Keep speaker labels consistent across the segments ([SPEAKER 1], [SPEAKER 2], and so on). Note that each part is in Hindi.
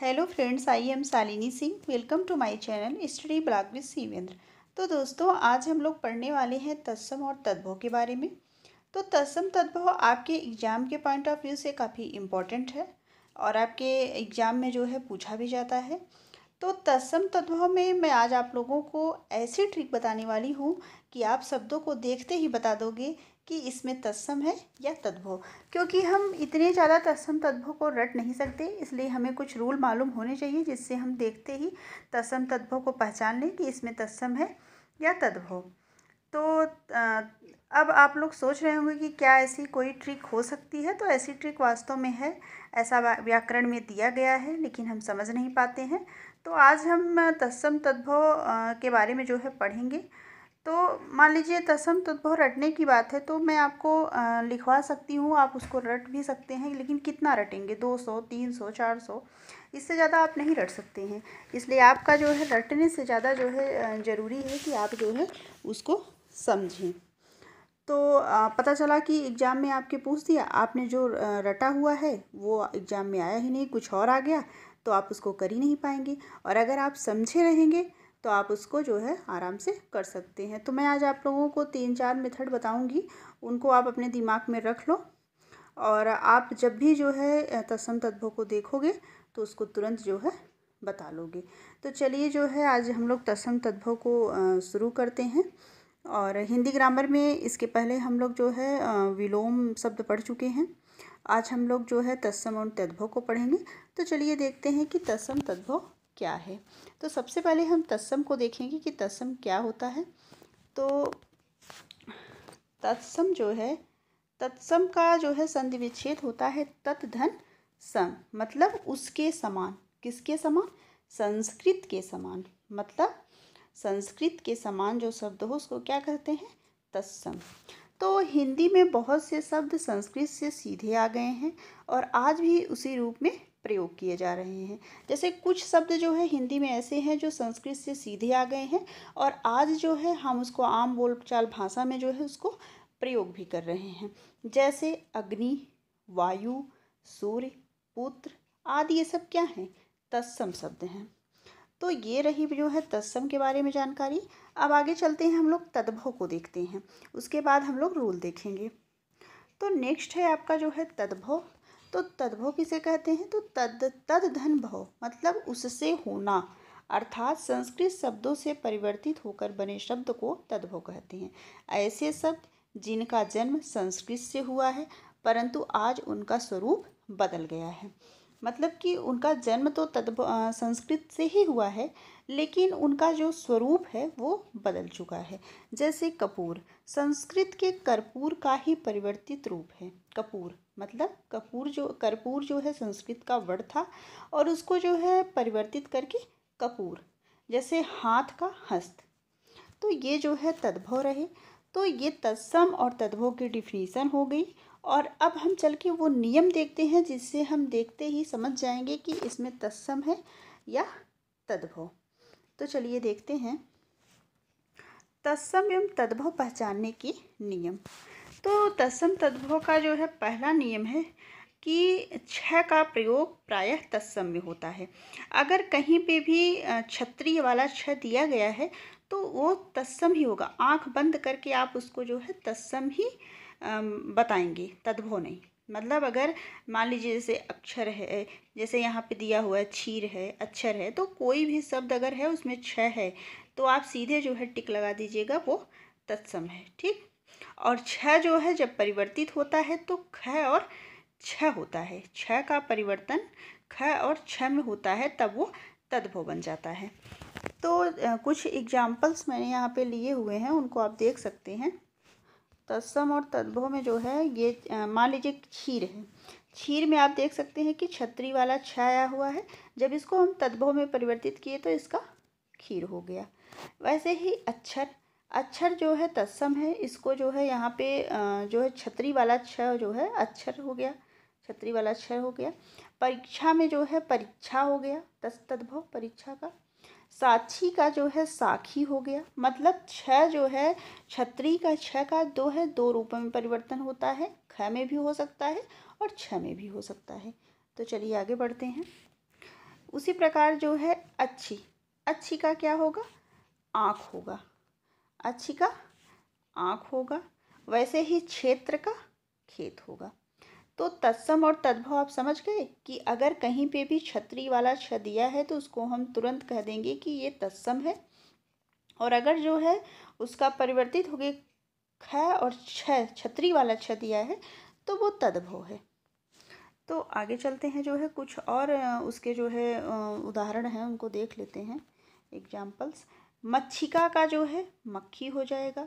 [SPEAKER 1] hello friends I am Salini Singh welcome to my channel study blog with Shivendra तो दोस्तों आज हम लोग पढ़ने वाले हैं तत्सम और तद्भव के बारे में तो तत्सम तद्भव आपके एग्ज़ाम के पॉइंट ऑफ व्यू से काफ़ी इम्पॉर्टेंट है और आपके एग्ज़ाम में जो है पूछा भी जाता है तो तत्सम तद्भव में मैं आज आप लोगों को ऐसी ट्रिक बताने वाली हूँ कि आप शब्दों को देखते ही बता दोगे कि इसमें तत्सम है या तद्भव क्योंकि हम इतने ज़्यादा तत्सम तद्भव को रट नहीं सकते इसलिए हमें कुछ रूल मालूम होने चाहिए जिससे हम देखते ही तत्सम तद्भव को पहचान लें कि इसमें तत्सम है या तद्भव तो अब आप लोग सोच रहे होंगे कि क्या ऐसी कोई ट्रिक हो सकती है तो ऐसी ट्रिक वास्तव में है ऐसा व्याकरण में दिया गया है लेकिन हम समझ नहीं पाते हैं तो आज हम तत्सम तद्भव के बारे में जो है पढ़ेंगे तो मान लीजिए तसम तद्भव रटने की बात है तो मैं आपको लिखवा सकती हूँ आप उसको रट भी सकते हैं लेकिन कितना रटेंगे दो सौ तीन सौ चार सौ इससे ज़्यादा आप नहीं रट सकते हैं इसलिए आपका जो है रटने से ज़्यादा जो है ज़रूरी है कि आप जो है उसको समझें तो पता चला कि एग्ज़ाम में आपके पूछ दिया आपने जो रटा हुआ है वो एग्ज़ाम में आया ही नहीं कुछ और आ गया तो आप उसको कर ही नहीं पाएंगे और अगर आप समझे रहेंगे तो आप उसको जो है आराम से कर सकते हैं तो मैं आज आप लोगों को तीन चार मेथड बताऊंगी उनको आप अपने दिमाग में रख लो और आप जब भी जो है तत्सम तत्वों को देखोगे तो उसको तुरंत जो है बता लोगे तो चलिए जो है आज हम लोग तत्सम तत्वों को शुरू करते हैं और हिंदी ग्रामर में इसके पहले हम लोग जो है विलोम शब्द पढ़ चुके हैं आज हम लोग जो है तत्सम और तद्भव को पढ़ेंगे तो चलिए देखते हैं कि तत्सम तद्भव क्या है तो सबसे पहले हम तत्सम को देखेंगे कि तत्सम क्या होता है तो तत्सम जो है तत्सम का जो है संधि विच्छेद होता है तत्धन सम मतलब उसके समान किसके समान संस्कृत के समान मतलब संस्कृत के समान जो शब्द हो उसको क्या कहते हैं तत्सम तो हिंदी में बहुत से शब्द संस्कृत से सीधे आ गए हैं और आज भी उसी रूप में प्रयोग किए जा रहे हैं जैसे कुछ शब्द जो है हिंदी में ऐसे हैं जो संस्कृत से सीधे आ गए हैं और आज जो है हम उसको आम बोलचाल भाषा में जो है उसको प्रयोग भी कर रहे हैं जैसे अग्नि वायु सूर्य पुत्र आदि ये सब क्या हैं तत्सम शब्द हैं तो ये रही जो है तत्सम के बारे में जानकारी अब आगे चलते हैं हम लोग तद्भव को देखते हैं उसके बाद हम लोग रूल देखेंगे तो नेक्स्ट है आपका जो है तद्भव तो तद्भव किसे कहते हैं तो तद तद धन भव मतलब उससे होना अर्थात संस्कृत शब्दों से परिवर्तित होकर बने शब्द को तद्भव कहते हैं ऐसे शब्द जिनका जन्म संस्कृत से हुआ है परंतु आज उनका स्वरूप बदल गया है मतलब कि उनका जन्म तो तद्भव संस्कृत से ही हुआ है लेकिन उनका जो स्वरूप है वो बदल चुका है जैसे कपूर संस्कृत के कर्पूर का ही परिवर्तित रूप है कपूर मतलब कपूर जो कर्पूर जो है संस्कृत का वर्ड था और उसको जो है परिवर्तित करके कपूर जैसे हाथ का हस्त तो ये जो है तद्भव रहे तो ये तत्सम और तद्भव की डिफिनीसन हो गई और अब हम चल के वो नियम देखते हैं जिससे हम देखते ही समझ जाएंगे कि इसमें तत्सम है या तद्भव तो चलिए देखते हैं तत्सम एवं तद्भव पहचानने के नियम तो तत्सम तद्भव का जो है पहला नियम है कि छ का प्रयोग प्रायः तत्सम में होता है अगर कहीं पे भी छत्री वाला छ दिया गया है तो वो तत्सम ही होगा आंख बंद करके आप उसको जो है तत्सम ही बताएंगे तद्भव नहीं मतलब अगर मान लीजिए जैसे अक्षर है जैसे यहाँ पे दिया हुआ है छीर है अक्षर है तो कोई भी शब्द अगर है उसमें छ है तो आप सीधे जो है टिक लगा दीजिएगा वो तत्सम है ठीक और छ जो है जब परिवर्तित होता है तो ख और छ होता है छ का परिवर्तन ख और छ में होता है तब वो तद्भव बन जाता है तो कुछ एग्जाम्पल्स मैंने यहाँ पे लिए हुए हैं उनको आप देख सकते हैं तत्सम और तद्भव में जो है ये मान लीजिए खीर है खीर में आप देख सकते हैं कि छतरी वाला छ आया हुआ है जब इसको हम तद्भव में परिवर्तित किए तो इसका खीर हो गया वैसे ही अक्षर अक्षर जो है तत्सम है इसको जो है यहाँ पे जो है छतरी वाला छ जो है अक्षर हो गया छतरी वाला अक्षर हो गया परीक्षा में जो है परीक्षा हो गया तस् तद्भव परीक्षा का साक्षी का जो है साखी हो गया मतलब छ जो है छतरी का छ का दो है दो रूपों में परिवर्तन होता है ख में भी हो सकता है और छ में भी हो सकता है तो चलिए आगे बढ़ते हैं उसी प्रकार जो है अच्छी अच्छी का क्या होगा आँख होगा अच्छी का आँख होगा वैसे ही क्षेत्र का खेत होगा तो तत्सम और तद्भव आप समझ गए कि अगर कहीं पे भी छतरी वाला छ दिया है तो उसको हम तुरंत कह देंगे कि ये तत्सम है और अगर जो है उसका परिवर्तित हो गए ख और छ छतरी वाला छ दिया है तो वो तद्भव है तो आगे चलते हैं जो है कुछ और उसके जो है उदाहरण हैं उनको देख लेते हैं एग्जाम्पल्स मच्छिका का जो है मक्खी हो जाएगा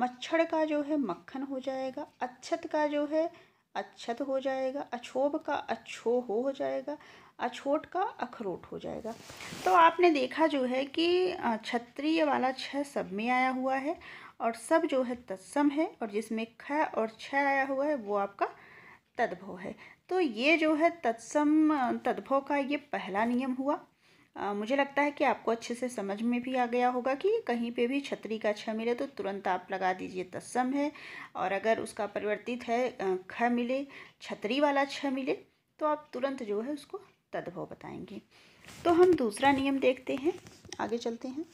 [SPEAKER 1] मच्छर का जो है मक्खन हो जाएगा अच्छत का जो है अच्छत हो जाएगा अक्षोभ का अच्छो हो जाएगा अछोट का अखरोट हो जाएगा तो आपने देखा जो है कि क्षत्रिय वाला छह सब में आया हुआ है और सब जो है तत्सम है और जिसमें ख और छ आया हुआ है वो आपका तद्भव है तो ये जो है तत्सम तद्भव का ये पहला नियम हुआ आ, मुझे लगता है कि आपको अच्छे से समझ में भी आ गया होगा कि कहीं पे भी छतरी का छ मिले तो तुरंत आप लगा दीजिए तत्सम है और अगर उसका परिवर्तित है ख मिले छतरी वाला छ मिले तो आप तुरंत जो है उसको तद्भव बताएंगे तो हम दूसरा नियम देखते हैं आगे चलते हैं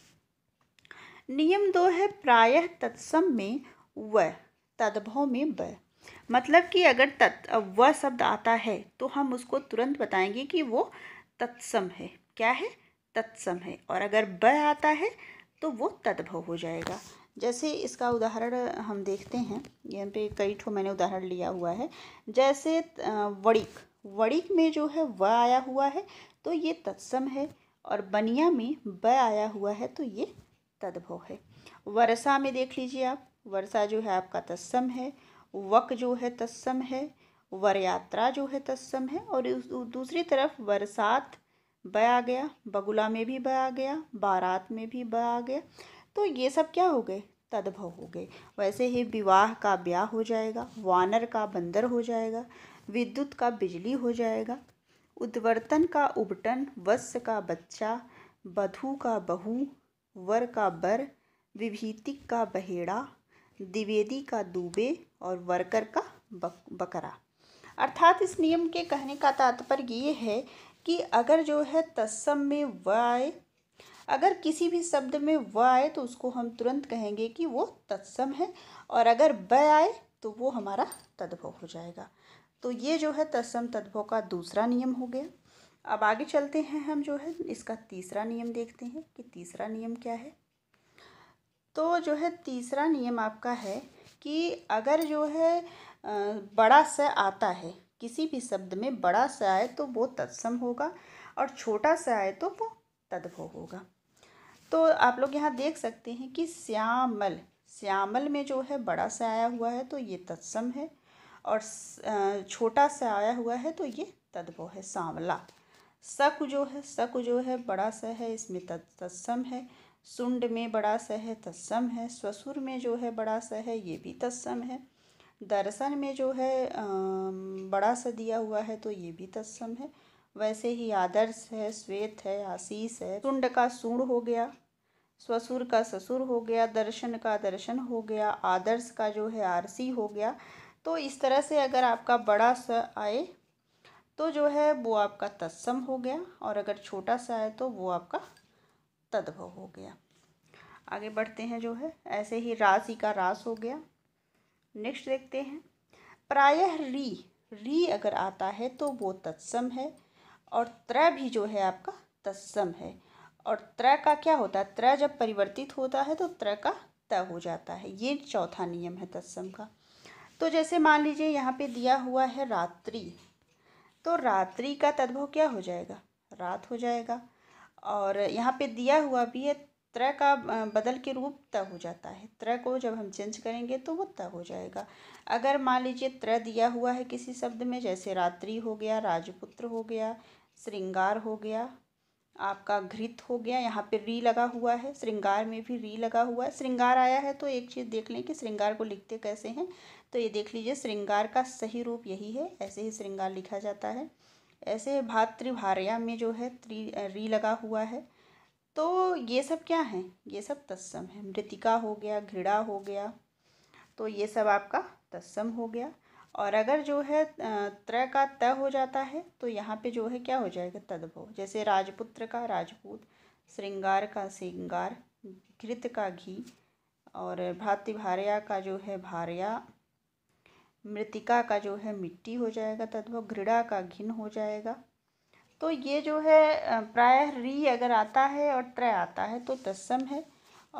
[SPEAKER 1] नियम दो है प्रायः तत्सम में व तद्भव में ब मतलब कि अगर तत् व शब्द आता है तो हम उसको तुरंत बताएंगे कि वो तत्सम है क्या है तत्सम है और अगर ब आता है तो वो तद्भव हो जाएगा जैसे इसका उदाहरण हम देखते हैं यहाँ पे कई ठो मैंने उदाहरण लिया हुआ है जैसे वड़िक वड़िक में जो है व आया हुआ है तो ये तत्सम है और बनिया में ब आया हुआ है तो ये तद्भव है वर्षा में देख लीजिए आप वर्षा जो है आपका तत्सम है वक जो है तत्सम है वर यात्रा जो है तत्सम है और दूसरी तरफ बरसात बया आ गया बगुला में भी बया आ गया बारात में भी बया आ गया तो ये सब क्या हो गए तद्भव हो गए वैसे ही विवाह का ब्याह हो जाएगा वानर का बंदर हो जाएगा विद्युत का बिजली हो जाएगा उद्वर्तन का उबटन वत्स का बच्चा बधू का बहू वर का बर विभीतिक का बहेड़ा द्विवेदी का दूबे और वर्कर का बक, बकरा अर्थात इस नियम के कहने का तात्पर्य ये है कि अगर जो है तत्सम में व आए अगर किसी भी शब्द में व आए तो उसको हम तुरंत कहेंगे कि वो तत्सम है और अगर ब आए तो वो हमारा तद्भव हो जाएगा तो ये जो है तत्सम तद्भव का दूसरा नियम हो गया अब आगे चलते हैं हम जो है इसका तीसरा नियम देखते हैं कि तीसरा नियम क्या है तो जो है तीसरा नियम आपका है कि अगर जो है बड़ा स आता है किसी भी शब्द में बड़ा सा आए तो वो तत्सम होगा और छोटा सा आए तो वो तद्भव होगा तो आप लोग यहाँ देख सकते हैं कि श्यामल श्यामल में जो है बड़ा सा आया हुआ है तो ये तत्सम है और छोटा सा आया हुआ है तो ये तद्भव है सांवला सक जो है सक जो है बड़ा सा है इसमें तत्सम है सुंड में बड़ा सा है तत्सम है ससुर में जो है बड़ा सा है ये भी तत्सम है दर्शन में जो है बड़ा सा दिया हुआ है तो ये भी तत्सम है वैसे ही आदर्श है श्वेत है आशीष है सुंड का सूढ़ हो गया ससुर का ससुर हो गया दर्शन का दर्शन हो गया आदर्श का जो है आरसी हो गया तो इस तरह से अगर आपका बड़ा सा आए तो जो है वो आपका तत्सम हो गया और अगर छोटा सा आए तो वो आपका तद्भव हो गया आगे बढ़ते हैं जो है ऐसे ही राशि का रास हो गया नेक्स्ट देखते हैं प्रायः री री अगर आता है तो वो तत्सम है और त्र भी जो है आपका तत्सम है और त्र का क्या होता है त्र जब परिवर्तित होता है तो त्र का त हो जाता है ये चौथा नियम है तत्सम का तो जैसे मान लीजिए यहाँ पे दिया हुआ है रात्रि तो रात्रि का तद्भव क्या हो जाएगा रात हो जाएगा और यहाँ पे दिया हुआ भी है त्र का बदल के रूप त हो जाता है त्र को जब हम चेंज करेंगे तो वो त हो जाएगा अगर मान लीजिए त्र दिया हुआ है किसी शब्द में जैसे रात्रि हो गया राजपुत्र हो गया श्रृंगार हो गया आपका घृत हो गया यहाँ पे री लगा हुआ है श्रृंगार में भी री लगा हुआ है श्रृंगार आया है तो एक चीज़ देख लें कि श्रृंगार को लिखते कैसे हैं तो ये देख लीजिए श्रृंगार का सही रूप यही है ऐसे ही श्रृंगार लिखा जाता है ऐसे भातृभार्या में जो है त्रि री लगा हुआ है तो ये सब क्या है ये सब तत्सम है मृतिका हो गया घृणा हो गया तो ये सब आपका तत्सम हो गया और अगर जो है त्र का त हो जाता है तो यहाँ पे जो है क्या हो जाएगा तद्भव जैसे राजपुत्र का राजपूत श्रृंगार का श्रृंगार घृत का घी और भातिभार्या का जो है भार्या मृतिका का जो है मिट्टी हो जाएगा तद्भव घृणा का घिन हो जाएगा तो ये जो है प्राय री अगर आता है और त्रय आता है तो तत्सम है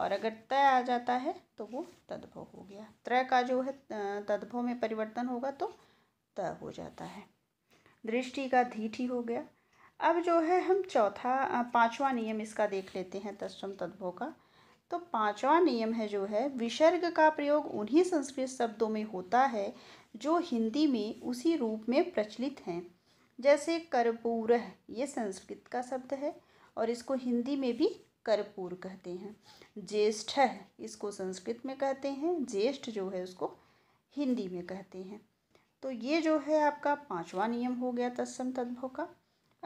[SPEAKER 1] और अगर तय आ जाता है तो वो तद्भव हो गया त्रय का जो है तद्भव में परिवर्तन होगा तो तय हो जाता है दृष्टि का धीठी हो गया अब जो है हम चौथा पांचवा नियम इसका देख लेते हैं तत्सम तद्भव का तो पांचवा नियम है जो है विसर्ग का प्रयोग उन्हीं संस्कृत शब्दों में होता है जो हिंदी में उसी रूप में प्रचलित हैं जैसे कर्पूर ये संस्कृत का शब्द है और इसको हिंदी में भी कर्पूर कहते हैं ज्येष्ठ इसको संस्कृत में कहते हैं ज्येष्ठ जो है उसको हिंदी में कहते हैं तो ये जो है आपका पांचवा नियम हो गया तत्सम तद्भव का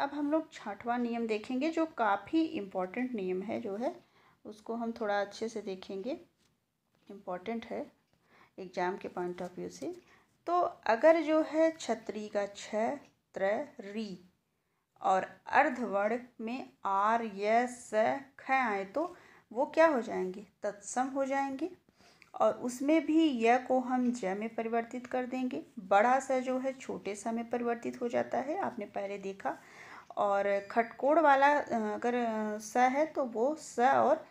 [SPEAKER 1] अब हम लोग छठवां नियम देखेंगे जो काफ़ी इम्पॉर्टेंट नियम है जो है उसको हम थोड़ा अच्छे से देखेंगे इम्पॉर्टेंट है एग्ज़ाम के पॉइंट ऑफ व्यू से तो अगर जो है छत्री का छः त्र री और अर्धवर्ण में आर य स ख आए तो वो क्या हो जाएंगे तत्सम हो जाएंगे और उसमें भी य को हम ज में परिवर्तित कर देंगे बड़ा सा जो है छोटे सा में परिवर्तित हो जाता है आपने पहले देखा और खटकोड़ वाला अगर स है तो वो स और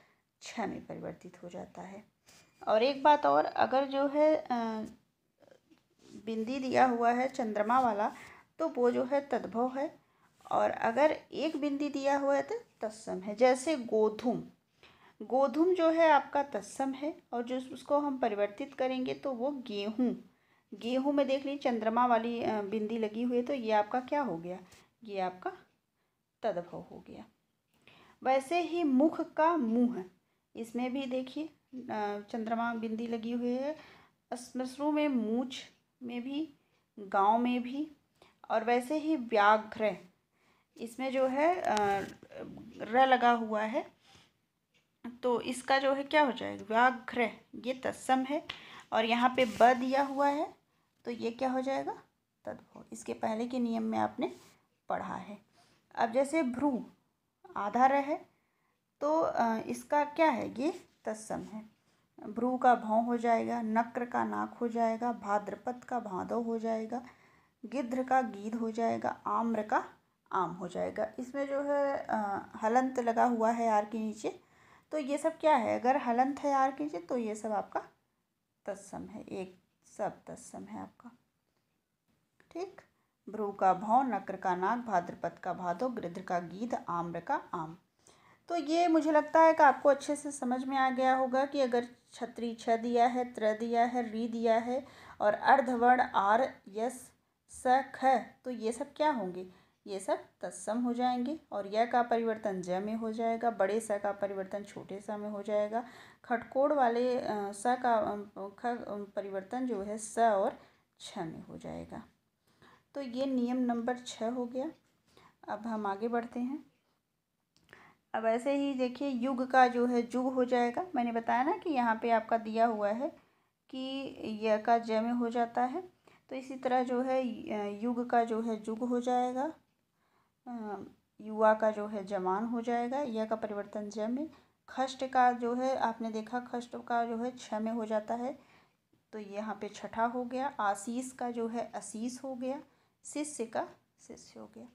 [SPEAKER 1] छ में परिवर्तित हो जाता है और एक बात और अगर जो है बिंदी दिया हुआ है चंद्रमा वाला तो वो जो है तद्भव है और अगर एक बिंदी दिया हुआ है तो तत्सम है जैसे गोधूम गोधूम जो है आपका तत्सम है और जो उसको हम परिवर्तित करेंगे तो वो गेहूँ गेहूँ में देख लीजिए चंद्रमा वाली बिंदी लगी हुई है तो ये आपका क्या हो गया ये आपका तद्भव हो गया वैसे ही मुख का मुँह इसमें भी देखिए चंद्रमा बिंदी लगी हुई है स्मश्रु में मूछ में भी गांव में भी और वैसे ही व्याघ्र इसमें जो है र लगा हुआ है तो इसका जो है क्या हो जाएगा व्याघ्र ये तत्सम है और यहाँ पे ब दिया हुआ है तो ये क्या हो जाएगा तद्भव इसके पहले के नियम में आपने पढ़ा है अब जैसे भ्रू आधार है तो इसका क्या है ये तत्सम है भ्रू का भाव हो जाएगा नक्र का नाक हो जाएगा भाद्रपद का भादो हो जाएगा गिद्ध का गीध हो जाएगा आम्र का आम हो जाएगा इसमें जो है हलंत लगा हुआ है आर के नीचे तो ये सब क्या है अगर हलंत है आर के नीचे तो ये सब आपका तत्सम है एक सब तत्सम है आपका ठीक भ्रू का भौ नक्र का नाग भाद्रपद का भादो गृध्र का गीध आम्र का आम तो ये मुझे लगता है कि आपको अच्छे से समझ में आ गया होगा कि अगर छत्री छ दिया है त्र दिया है री दिया है और अर्धवर्ण आर यस स ख तो ये सब क्या होंगे ये सब तत्सम हो जाएंगे और य का परिवर्तन ज में हो जाएगा बड़े स का परिवर्तन छोटे स में हो जाएगा खटकोड़ वाले स का ख परिवर्तन जो है स और छ में हो जाएगा तो ये नियम नंबर छः हो गया अब हम आगे बढ़ते हैं अब ऐसे ही देखिए युग का जो है जुग हो जाएगा मैंने बताया ना कि यहाँ पे आपका दिया हुआ है कि य का ज में हो जाता है तो इसी तरह जो है युग का जो है युग हो जाएगा युवा का जो है जवान हो जाएगा यह का परिवर्तन जय में खष्ट का जो है आपने देखा खष्ट का जो है छ में हो जाता है तो यहाँ पे छठा हो गया आशीष का जो है आशीष हो गया शिष्य का शिष्य हो गया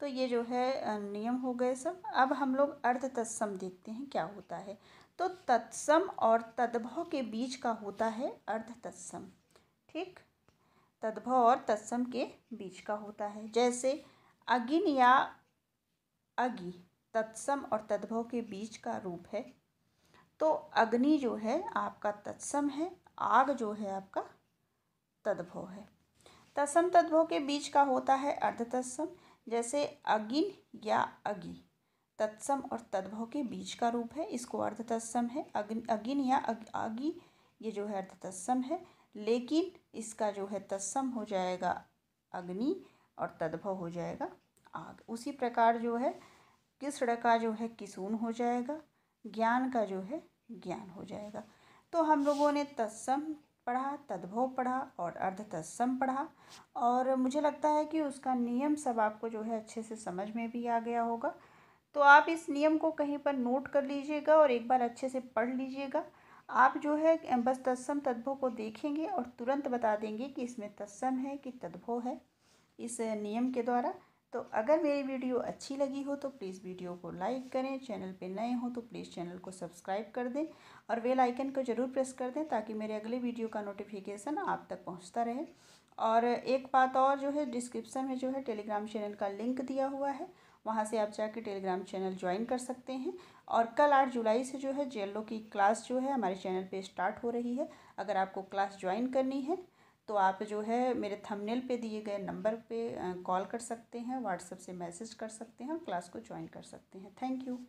[SPEAKER 1] तो ये जो है नियम हो गए सब अब हम लोग अर्ध तत्सम देखते हैं क्या होता है तो तत्सम और तद्भव के बीच का होता है अर्ध तत्सम ठीक तद्भव और तत्सम के बीच का होता है जैसे अगिन या अगि तत्सम और तद्भव के बीच का रूप है तो अग्नि जो है आपका तत्सम है आग जो है आपका तद्भव है तत्सम तद्भव के बीच का होता है अर्ध तत्सम जैसे अगिन या अगि तत्सम और तद्भव के बीच का रूप है इसको अर्ध तत्सम है अग्नि अगिन या अग, ये जो है अर्ध तत्सम है लेकिन इसका जो है तत्सम हो जाएगा अग्नि और तद्भव हो जाएगा आग उसी प्रकार जो है किसड़ का जो है किसून हो जाएगा ज्ञान का जो है ज्ञान हो जाएगा तो हम लोगों ने तत्सम पढ़ा तद्भव पढ़ा और अर्ध तत्सम पढ़ा और मुझे लगता है कि उसका नियम सब आपको जो है अच्छे से समझ में भी आ गया होगा तो आप इस नियम को कहीं पर नोट कर लीजिएगा और एक बार अच्छे से पढ़ लीजिएगा आप जो है बस तत्सम तद्भव को देखेंगे और तुरंत बता देंगे कि इसमें तत्सम है कि तद्भव है इस नियम के द्वारा तो अगर मेरी वीडियो अच्छी लगी हो तो प्लीज़ वीडियो को लाइक करें चैनल पे नए हो तो प्लीज़ चैनल को सब्सक्राइब कर दें और वेल आइकन को ज़रूर प्रेस कर दें ताकि मेरे अगले वीडियो का नोटिफिकेशन आप तक पहुंचता रहे और एक बात और जो है डिस्क्रिप्सन में जो है टेलीग्राम चैनल का लिंक दिया हुआ है वहाँ से आप जाके टेलीग्राम चैनल ज्वाइन कर सकते हैं और कल आठ जुलाई से जो है जे की क्लास जो है हमारे चैनल पे स्टार्ट हो रही है अगर आपको क्लास ज्वाइन करनी है तो आप जो है मेरे थंबनेल पे दिए गए नंबर पे कॉल कर सकते हैं व्हाट्सएप से मैसेज कर सकते हैं और क्लास को ज्वाइन कर सकते हैं थैंक यू